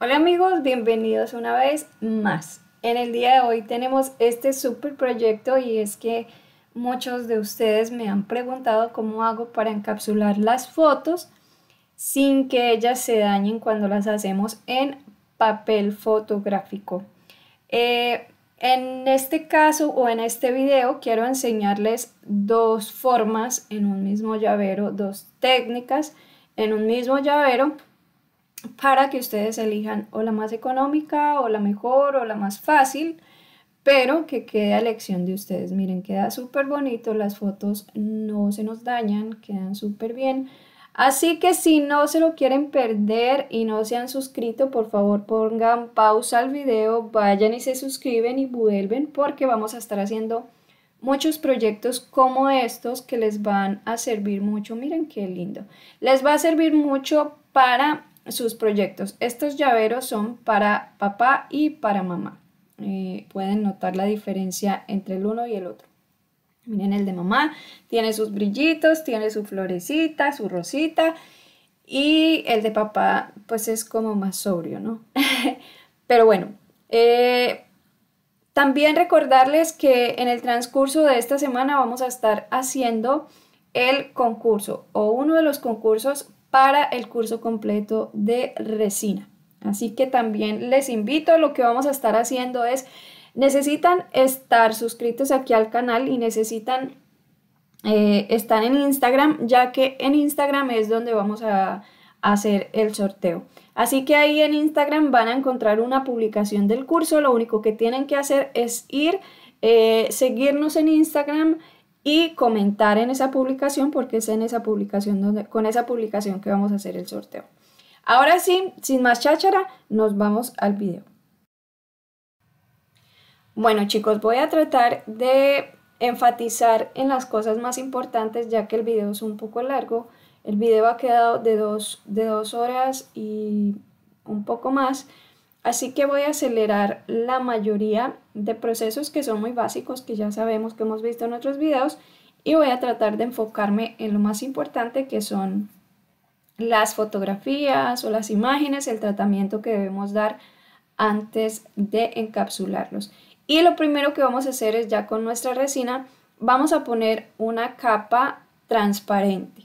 Hola amigos, bienvenidos una vez más. En el día de hoy tenemos este super proyecto y es que muchos de ustedes me han preguntado cómo hago para encapsular las fotos sin que ellas se dañen cuando las hacemos en papel fotográfico. Eh, en este caso o en este video quiero enseñarles dos formas en un mismo llavero, dos técnicas en un mismo llavero para que ustedes elijan o la más económica o la mejor o la más fácil, pero que quede a elección de ustedes. Miren, queda súper bonito, las fotos no se nos dañan, quedan súper bien. Así que si no se lo quieren perder y no se han suscrito, por favor pongan pausa al video, vayan y se suscriben y vuelven porque vamos a estar haciendo muchos proyectos como estos que les van a servir mucho. Miren qué lindo. Les va a servir mucho para sus proyectos. Estos llaveros son para papá y para mamá. Eh, pueden notar la diferencia entre el uno y el otro. Miren el de mamá, tiene sus brillitos, tiene su florecita, su rosita y el de papá pues es como más sobrio, ¿no? Pero bueno, eh, también recordarles que en el transcurso de esta semana vamos a estar haciendo el concurso o uno de los concursos para el curso completo de resina. Así que también les invito, lo que vamos a estar haciendo es, necesitan estar suscritos aquí al canal y necesitan eh, estar en Instagram, ya que en Instagram es donde vamos a hacer el sorteo. Así que ahí en Instagram van a encontrar una publicación del curso, lo único que tienen que hacer es ir, eh, seguirnos en Instagram y comentar en esa publicación porque es en esa publicación donde, con esa publicación que vamos a hacer el sorteo. Ahora sí, sin más cháchara, nos vamos al video. Bueno chicos, voy a tratar de enfatizar en las cosas más importantes ya que el video es un poco largo. El video ha quedado de dos, de dos horas y un poco más, Así que voy a acelerar la mayoría de procesos que son muy básicos, que ya sabemos que hemos visto en otros videos, y voy a tratar de enfocarme en lo más importante que son las fotografías o las imágenes, el tratamiento que debemos dar antes de encapsularlos. Y lo primero que vamos a hacer es ya con nuestra resina, vamos a poner una capa transparente.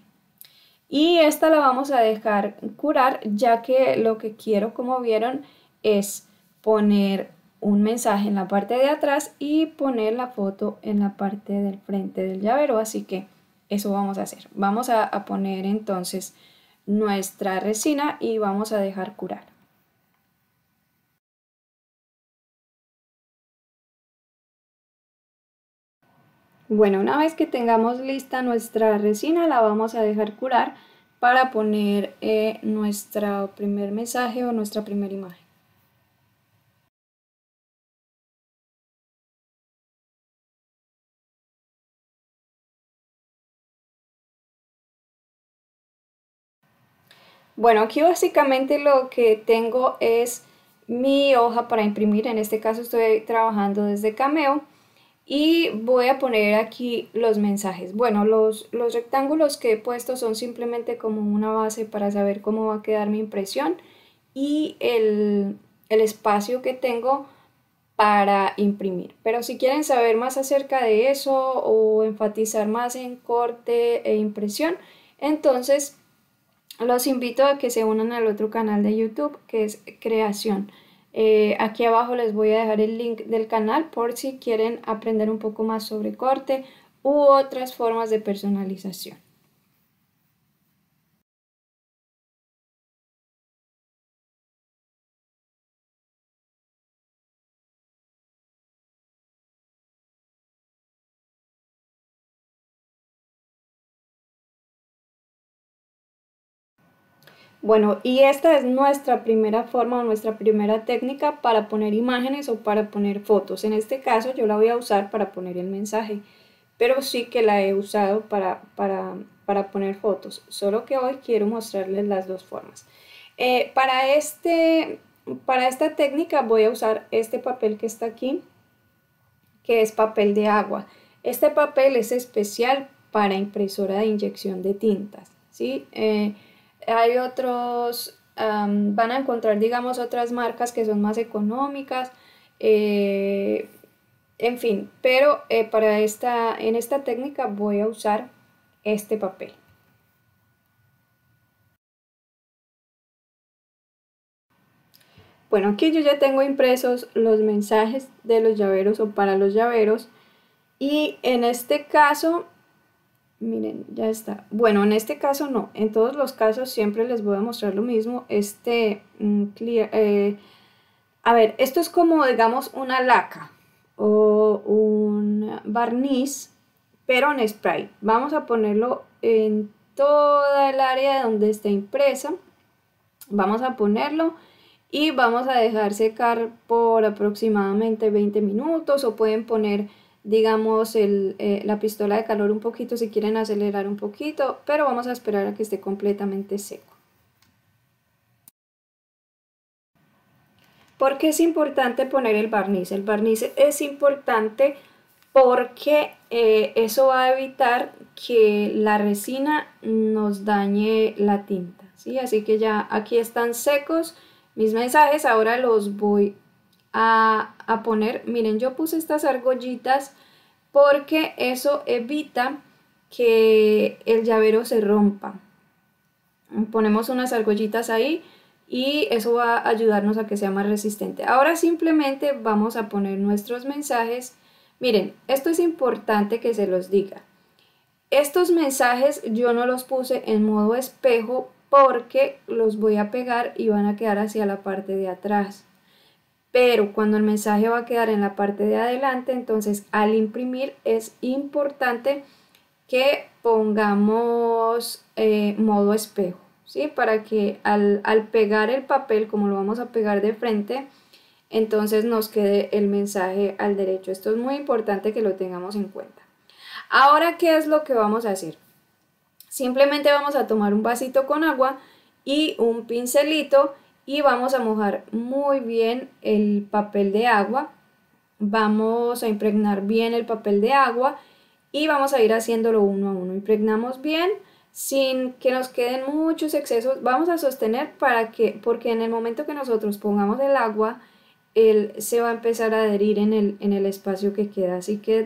Y esta la vamos a dejar curar ya que lo que quiero, como vieron, es poner un mensaje en la parte de atrás y poner la foto en la parte del frente del llavero. Así que eso vamos a hacer. Vamos a, poner entonces nuestra resina y vamos a dejar curar. Bueno, una vez que tengamos lista nuestra resina, la vamos a dejar curar para poner eh, nuestro primer mensaje o nuestra primera imagen. Bueno, aquí básicamente lo que tengo es mi hoja para imprimir. En este caso estoy trabajando desde Cameo. Y voy a poner aquí los mensajes. Bueno, los, los rectángulos que he puesto son simplemente como una base para saber cómo va a quedar mi impresión. Y el, el espacio que tengo para imprimir. Pero si quieren saber más acerca de eso o enfatizar más en corte e impresión, entonces los invito a que se unan al otro canal de YouTube que es Creación. Eh, aquí abajo les voy a dejar el link del canal por si quieren aprender un poco más sobre corte u otras formas de personalización. Bueno, y esta es nuestra primera forma, o nuestra primera técnica para poner imágenes o para poner fotos. En este caso yo la voy a usar para poner el mensaje, pero sí que la he usado para, para, poner fotos, solo que hoy quiero mostrarles las dos formas. Eh, para, este, para esta técnica voy a usar este papel que está aquí, que es papel de agua. Este papel es especial para impresora de inyección de tintas, ¿sí? Eh, hay otros, van a encontrar, digamos, otras marcas que son más económicas, eh, en fin, pero eh, para esta, en esta técnica voy a usar este papel. Bueno, aquí yo ya tengo impresos los mensajes de los llaveros o para los llaveros y en este caso miren, ya está. Bueno, en este caso no, en todos los casos siempre les voy a mostrar lo mismo. Este, mm, eh, a ver, esto es como, digamos, una laca o un barniz, pero en spray. Vamos a ponerlo en toda el área donde está impresa. Vamos a ponerlo y vamos a dejar secar por aproximadamente 20 minutos o pueden poner digamos, el, eh, la pistola de calor un poquito si quieren acelerar un poquito, pero vamos a esperar a que esté completamente seco. Porque es importante poner el barniz? El barniz es importante porque eh, eso va a evitar que la resina nos dañe la tinta. ¿sí? Así que ya aquí están secos mis mensajes, ahora los voy a, poner. Miren, yo puse estas argollitas porque eso evita que el llavero se rompa. Ponemos unas argollitas ahí y eso va a ayudarnos a que sea más resistente. Ahora simplemente vamos a poner nuestros mensajes. Miren, esto es importante que se los diga. Estos mensajes yo no los puse en modo espejo porque los voy a pegar y van a quedar hacia la parte de atrás pero cuando el mensaje va a quedar en la parte de adelante, entonces al imprimir es importante que pongamos eh, modo espejo, ¿sí? Para que al, al, pegar el papel, como lo vamos a pegar de frente, entonces nos quede el mensaje al derecho. Esto es muy importante que lo tengamos en cuenta. Ahora, ¿qué es lo que vamos a hacer? Simplemente vamos a tomar un vasito con agua y un pincelito y vamos a mojar muy bien el papel de agua. Vamos a impregnar bien el papel de agua y vamos a ir haciéndolo uno a uno. Impregnamos bien sin que nos queden muchos excesos. Vamos a sostener para que, porque en el momento que nosotros pongamos el agua, él se va a empezar a adherir en el, en el espacio que queda. Así que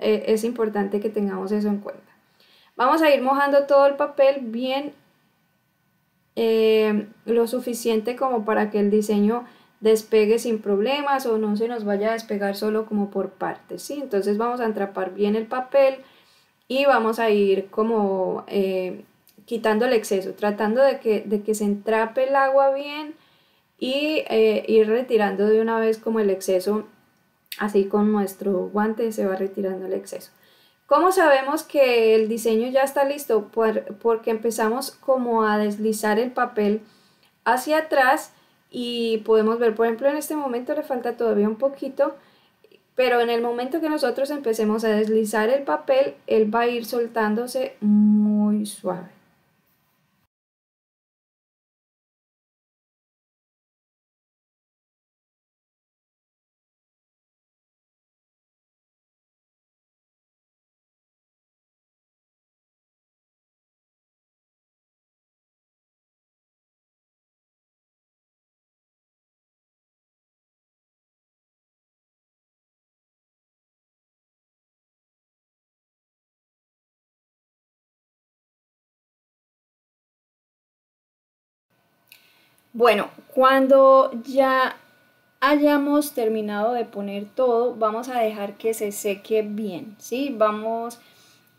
eh, es importante que tengamos eso en cuenta. Vamos a ir mojando todo el papel bien eh, lo suficiente como para que el diseño despegue sin problemas o no se nos vaya a despegar solo como por partes, ¿sí? Entonces vamos a atrapar bien el papel y vamos a ir como eh, quitando el exceso, tratando de que, de que, se entrape el agua bien y eh, ir retirando de una vez como el exceso, así con nuestro guante se va retirando el exceso. ¿Cómo sabemos que el diseño ya está listo? porque empezamos como a deslizar el papel hacia atrás y podemos ver, por ejemplo, en este momento le falta todavía un poquito, pero en el momento que nosotros empecemos a deslizar el papel, él va a ir soltándose muy suave. Bueno, cuando ya hayamos terminado de poner todo, vamos a dejar que se seque bien, ¿sí? Vamos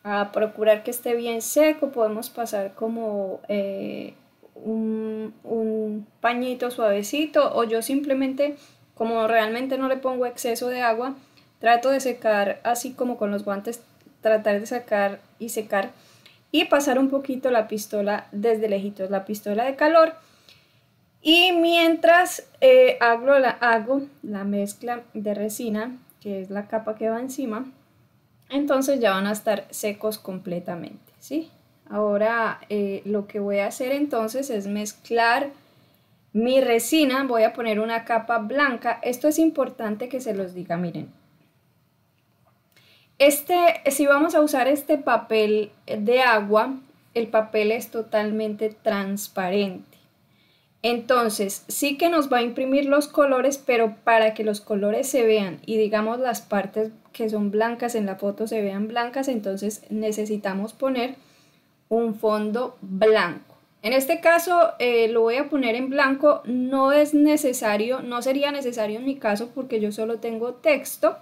a procurar que esté bien seco, podemos pasar como eh, un, un pañito suavecito o yo simplemente, como realmente no le pongo exceso de agua, trato de secar así como con los guantes, tratar de sacar y secar y pasar un poquito la pistola desde lejitos, la pistola de calor y mientras eh, hago, la, mezcla de resina, que es la capa que va encima, entonces ya van a estar secos completamente, ¿sí? Ahora eh, lo que voy a hacer entonces es mezclar mi resina, voy a poner una capa blanca, esto es importante que se los diga, miren. Este, si vamos a usar este papel de agua, el papel es totalmente transparente, entonces, sí que nos va a imprimir los colores, pero para que los colores se vean y digamos las partes que son blancas en la foto se vean blancas, entonces necesitamos poner un fondo blanco. En este caso eh, lo voy a poner en blanco, no es necesario, no sería necesario en mi caso porque yo solo tengo texto,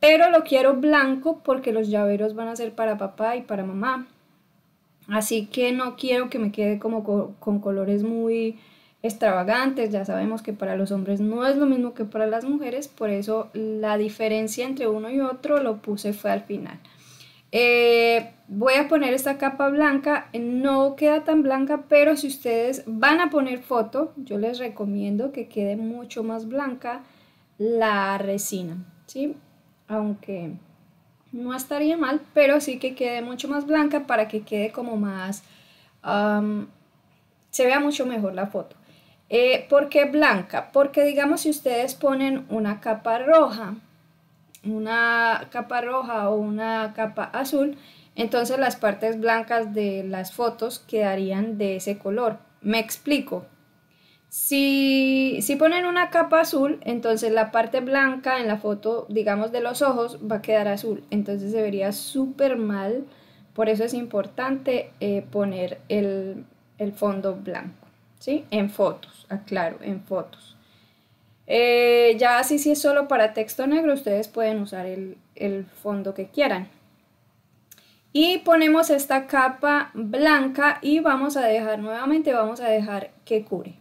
pero lo quiero blanco porque los llaveros van a ser para papá y para mamá. Así que no quiero que me quede como con colores muy, extravagantes, ya sabemos que para los hombres no es lo mismo que para las mujeres, por eso la diferencia entre uno y otro lo puse fue al final. Eh, voy a poner esta capa blanca, no queda tan blanca, pero si ustedes van a poner foto, yo les recomiendo que quede mucho más blanca la resina, ¿sí? Aunque no estaría mal, pero sí que quede mucho más blanca para que quede como más... se vea mucho mejor la foto. Eh, ¿Por qué blanca? Porque digamos si ustedes ponen una capa roja, una capa roja o una capa azul, entonces las partes blancas de las fotos quedarían de ese color. Me explico. Si, ponen una capa azul, entonces la parte blanca en la foto, digamos, de los ojos va a quedar azul. Entonces se vería súper mal. Por eso es importante eh, poner el, el fondo blanco, ¿sí? En fotos aclaro, ah, en fotos. Eh, ya así si es solo para texto negro, ustedes pueden usar el, fondo que quieran. Y ponemos esta capa blanca y vamos a dejar nuevamente, vamos a dejar que cure.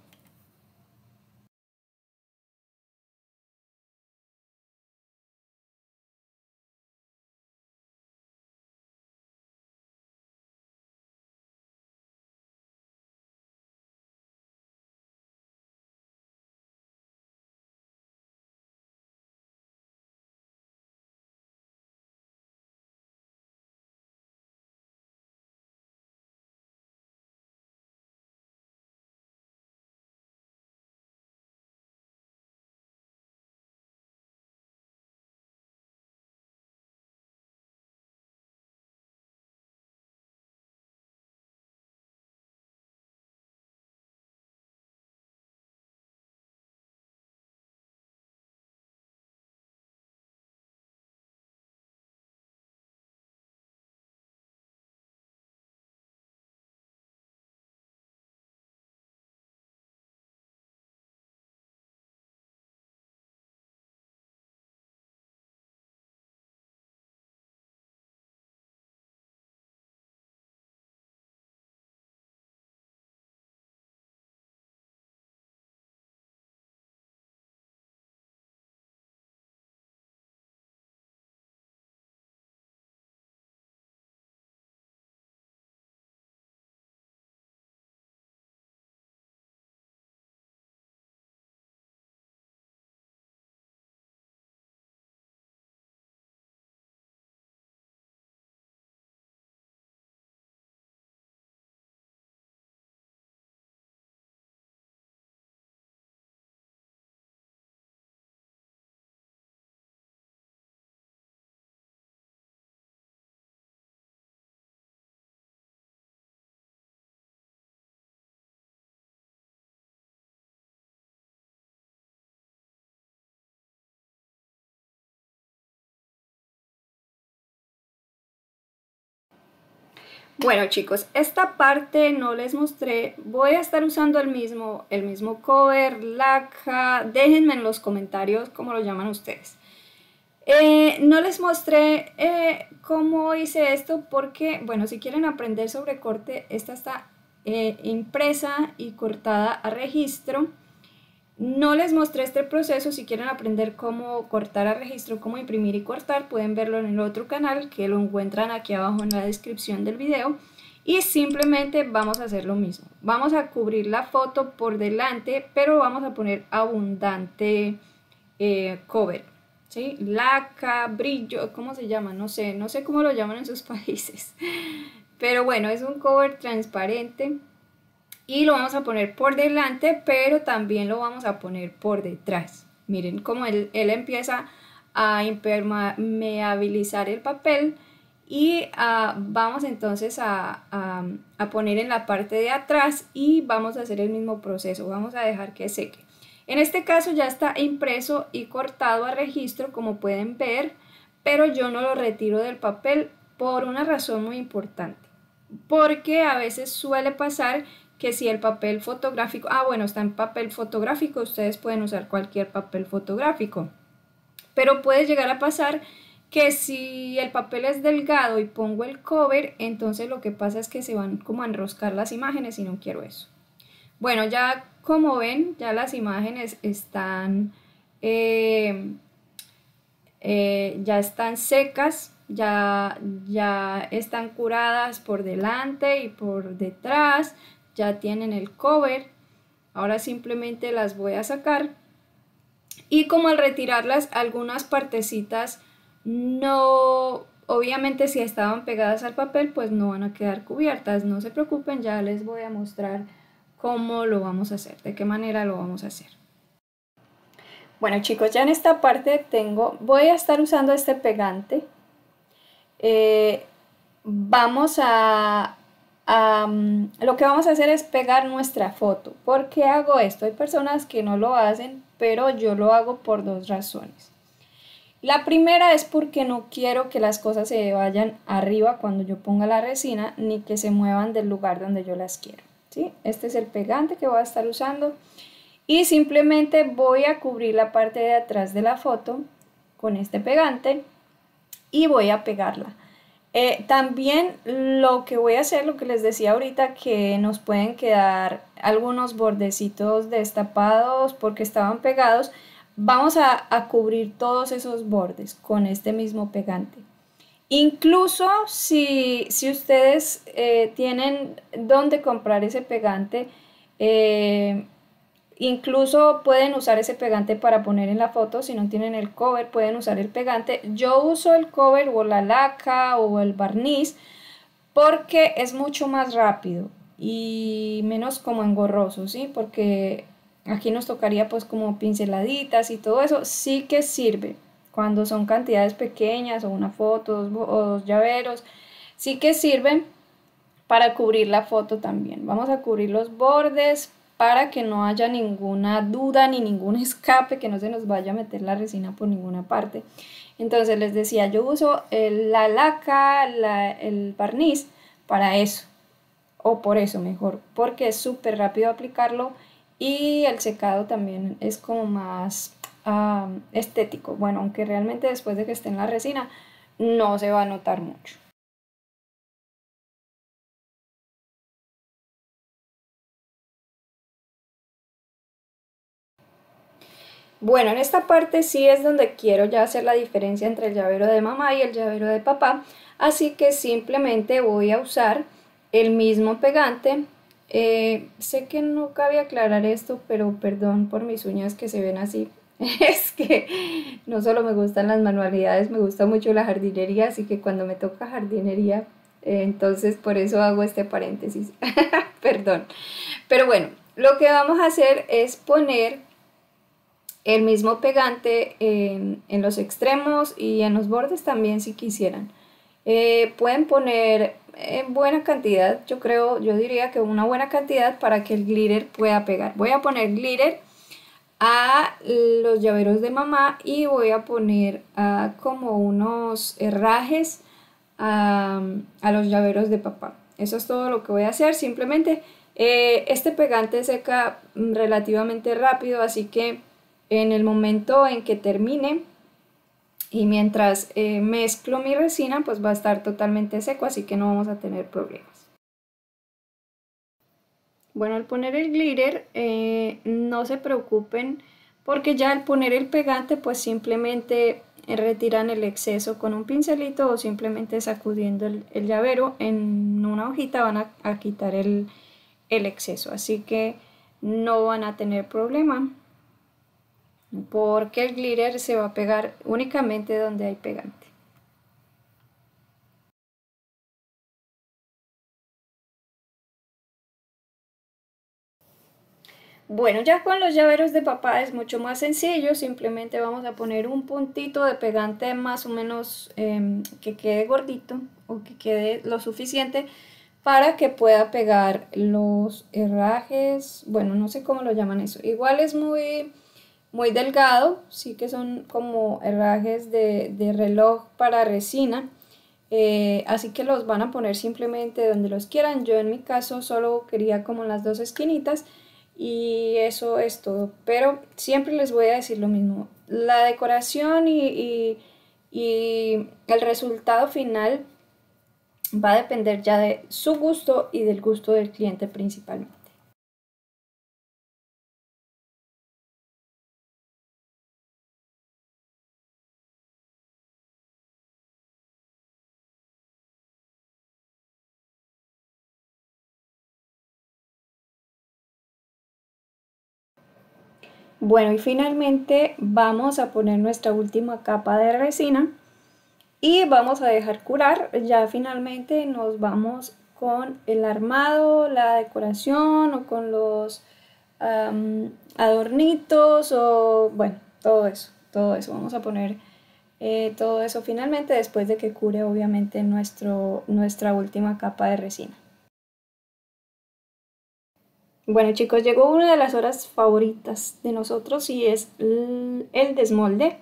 Bueno chicos, esta parte no les mostré, voy a estar usando el mismo, el mismo cover, laca, déjenme en los comentarios cómo lo llaman ustedes. Eh, no les mostré eh, cómo hice esto porque, bueno, si quieren aprender sobre corte, esta está eh, impresa y cortada a registro. No les mostré este proceso, si quieren aprender cómo cortar a registro, cómo imprimir y cortar, pueden verlo en el otro canal que lo encuentran aquí abajo en la descripción del video. Y simplemente vamos a hacer lo mismo. Vamos a cubrir la foto por delante, pero vamos a poner abundante eh, cover. ¿sí? Laca, brillo, ¿cómo se llama? No sé, no sé cómo lo llaman en sus países. Pero bueno, es un cover transparente y lo vamos a poner por delante, pero también lo vamos a poner por detrás. Miren cómo él, él empieza a impermeabilizar el papel y ah, vamos entonces a, a, poner en la parte de atrás y vamos a hacer el mismo proceso, vamos a dejar que seque. En este caso ya está impreso y cortado a registro como pueden ver, pero yo no lo retiro del papel por una razón muy importante, porque a veces suele pasar que si el papel fotográfico, ah bueno, está en papel fotográfico, ustedes pueden usar cualquier papel fotográfico, pero puede llegar a pasar que si el papel es delgado y pongo el cover, entonces lo que pasa es que se van como a enroscar las imágenes y no quiero eso. Bueno, ya como ven, ya las imágenes están, eh, eh, ya están secas, ya, ya están curadas por delante y por detrás, ya tienen el cover. Ahora simplemente las voy a sacar. Y como al retirarlas, algunas partecitas no, obviamente si estaban pegadas al papel, pues no van a quedar cubiertas. No se preocupen, ya les voy a mostrar cómo lo vamos a hacer, de qué manera lo vamos a hacer. Bueno chicos, ya en esta parte tengo, voy a estar usando este pegante. Eh, vamos a, lo que vamos a hacer es pegar nuestra foto. ¿Por qué hago esto? Hay personas que no lo hacen, pero yo lo hago por dos razones. La primera es porque no quiero que las cosas se vayan arriba cuando yo ponga la resina, ni que se muevan del lugar donde yo las quiero. ¿sí? Este es el pegante que voy a estar usando. Y simplemente voy a cubrir la parte de atrás de la foto con este pegante y voy a pegarla. Eh, también lo que voy a hacer, lo que les decía ahorita, que nos pueden quedar algunos bordecitos destapados porque estaban pegados, vamos a, cubrir todos esos bordes con este mismo pegante. Incluso si, ustedes eh, tienen dónde comprar ese pegante, eh, Incluso pueden usar ese pegante para poner en la foto. Si no tienen el cover, pueden usar el pegante. Yo uso el cover o la laca o el barniz porque es mucho más rápido y menos como engorroso, ¿sí? Porque aquí nos tocaría pues como pinceladitas y todo eso. Sí que sirve cuando son cantidades pequeñas o una foto o dos llaveros. Sí que sirven para cubrir la foto también. Vamos a cubrir los bordes, para que no haya ninguna duda ni ningún escape, que no se nos vaya a meter la resina por ninguna parte. Entonces les decía, yo uso la laca, el barniz para eso, o por eso mejor, porque es súper rápido aplicarlo y el secado también es como más ah, estético. Bueno, aunque realmente después de que esté en la resina no se va a notar mucho. Bueno, en esta parte sí es donde quiero ya hacer la diferencia entre el llavero de mamá y el llavero de papá, así que simplemente voy a usar el mismo pegante. Eh, sé que no cabe aclarar esto, pero perdón por mis uñas que se ven así. es que no solo me gustan las manualidades, me gusta mucho la jardinería, así que cuando me toca jardinería, eh, entonces por eso hago este paréntesis. perdón. Pero bueno, lo que vamos a hacer es poner el mismo pegante en, los extremos y en los bordes también si quisieran. Eh, pueden poner en eh, buena cantidad, yo creo, yo diría que una buena cantidad para que el glitter pueda pegar. Voy a poner glitter a los llaveros de mamá y voy a poner a como unos herrajes a, los llaveros de papá. Eso es todo lo que voy a hacer, simplemente eh, este pegante seca relativamente rápido, así que en el momento en que termine y mientras eh, mezclo mi resina, pues va a estar totalmente seco, así que no vamos a tener problemas. Bueno, al poner el glitter, eh, no se preocupen porque ya al poner el pegante, pues simplemente retiran el exceso con un pincelito o simplemente sacudiendo el, llavero en una hojita van a, quitar el exceso. Así que no van a tener problema porque el glitter se va a pegar únicamente donde hay pegante. Bueno, ya con los llaveros de papá es mucho más sencillo, simplemente vamos a poner un puntito de pegante más o menos em, que quede gordito o que quede lo suficiente para que pueda pegar los herrajes, bueno, no sé cómo lo llaman eso. Igual es muy muy delgado, sí que son como herrajes de, reloj para resina. Eh, así que los van a poner simplemente donde los quieran. Yo en mi caso solo quería como las dos esquinitas y eso es todo. Pero siempre les voy a decir lo mismo. La decoración y, y el resultado final va a depender ya de su gusto y del gusto del cliente principalmente. Bueno, y finalmente vamos a poner nuestra última capa de resina y vamos a dejar curar. Ya finalmente nos vamos con el armado, la decoración o con los adornitos o bueno, todo eso, todo eso. Vamos a poner eh, todo eso finalmente después de que cure obviamente nuestro, nuestra última capa de resina. Bueno chicos, llegó una de las horas favoritas de nosotros y es el desmolde.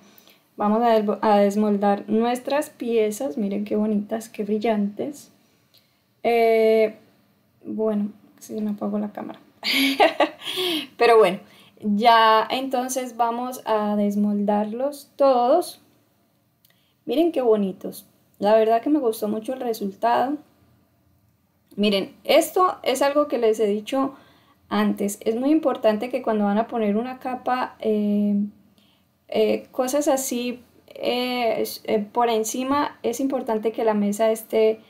Vamos a, desmoldar nuestras piezas, miren qué bonitas, qué brillantes. Eh, bueno, si me apago la cámara. Pero bueno, ya entonces vamos a desmoldarlos todos. Miren qué bonitos. La verdad que me gustó mucho el resultado. Miren, esto es algo que les he dicho antes. Es muy importante que cuando van a poner una capa, eh, eh, cosas así eh, por encima, es importante que la mesa esté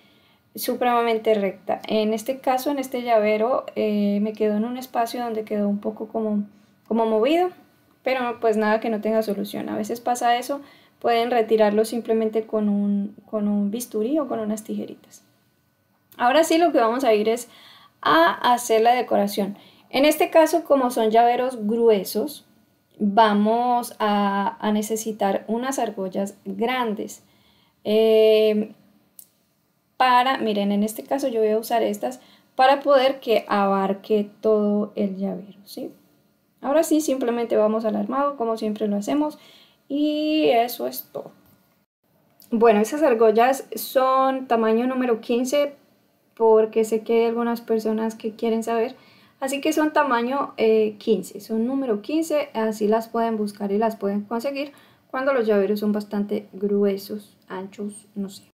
supremamente recta. En este caso, en este llavero, me quedó en un espacio donde quedó un poco como, movido, pero pues nada que no tenga solución. A veces pasa eso, pueden retirarlo simplemente con un, con un bisturí o con unas tijeritas. Ahora sí lo que vamos a ir es a hacer la decoración. En este caso, como son llaveros gruesos, vamos a, necesitar unas argollas grandes. Em, para, miren, en este caso yo voy a usar estas para poder que abarque todo el llavero, ¿sí? Ahora sí, simplemente vamos al armado, como siempre lo hacemos, y eso es todo. Bueno, esas argollas son tamaño número 15, porque sé que hay algunas personas que quieren saber Así que son tamaño 15, eh, son número 15, así las pueden buscar y las pueden conseguir cuando los llaveros son bastante gruesos, anchos, no sé.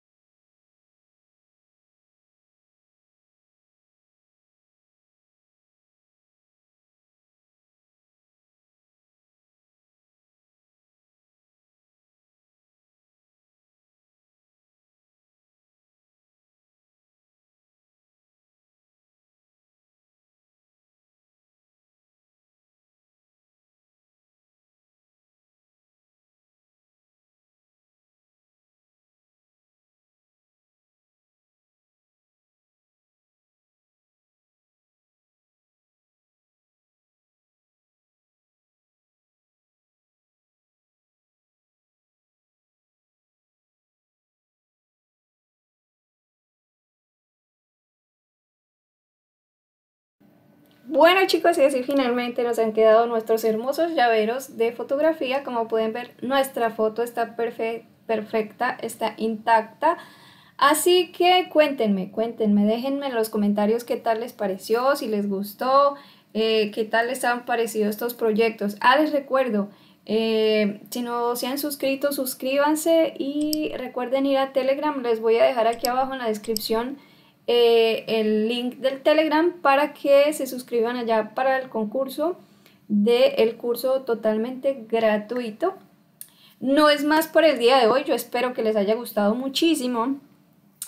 Bueno chicos, y así finalmente nos han quedado nuestros hermosos llaveros de fotografía. Como pueden ver, nuestra foto está perfecta, está intacta. Así que cuéntenme, cuéntenme, déjenme en los comentarios qué tal les pareció, si les gustó, eh, qué tal les han parecido estos proyectos. Ah, les recuerdo, eh, si no se han suscrito, suscríbanse y recuerden ir a Telegram, les voy a dejar aquí abajo en la descripción eh, el link del Telegram para que se suscriban allá para el concurso del curso totalmente gratuito. No es más por el día de hoy, yo espero que les haya gustado muchísimo.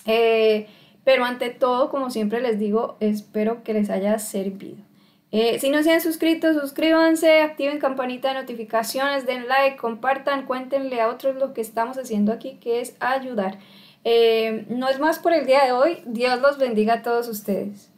Eh, pero ante todo, como siempre les digo, espero que les haya servido. Eh, si no se han suscrito, suscríbanse, activen campanita de notificaciones, den like, compartan, cuéntenle a otros lo que estamos haciendo aquí, que es ayudar. Eh, no es más por el día de hoy. Dios los bendiga a todos ustedes.